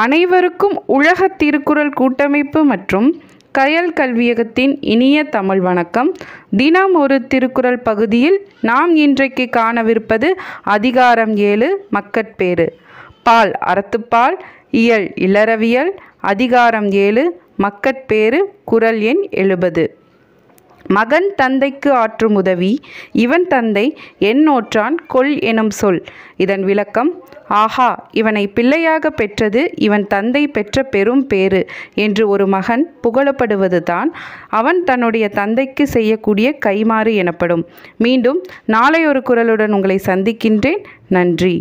அனைவருக்கும் உலக திருக்குறள் கூட்டமைப்பு மற்றும் கயல் கல்வியகத்தின் இனிய தமிழ் வணக்கம் தினம் ஒரு திருக்குறள் பகுதியில் நாம் இன்றைக்கு காணவிருப்பது அதிகாரம் ஏழு மக்கட்பேறு பால் அறத்துப்பால் இயல் இளறவியல் அதிகாரம் ஏழு மக்கட்பேறு குரல் எண் எழுபது மகன் தந்தைக்கு ஆற்றும் உதவி இவன் தந்தை என்னோற்றான் கொள் எனும் சொல் இதன் விளக்கம் ஆஹா இவனை பிள்ளையாக பெற்றது இவன் தந்தை பெற்ற பெரும் பேறு என்று ஒரு மகன் புகழப்படுவதுதான் அவன் தன்னுடைய தந்தைக்கு செய்யக்கூடிய கைமாறு எனப்படும் மீண்டும் நாளை ஒரு குரலுடன் உங்களை சந்திக்கின்றேன் நன்றி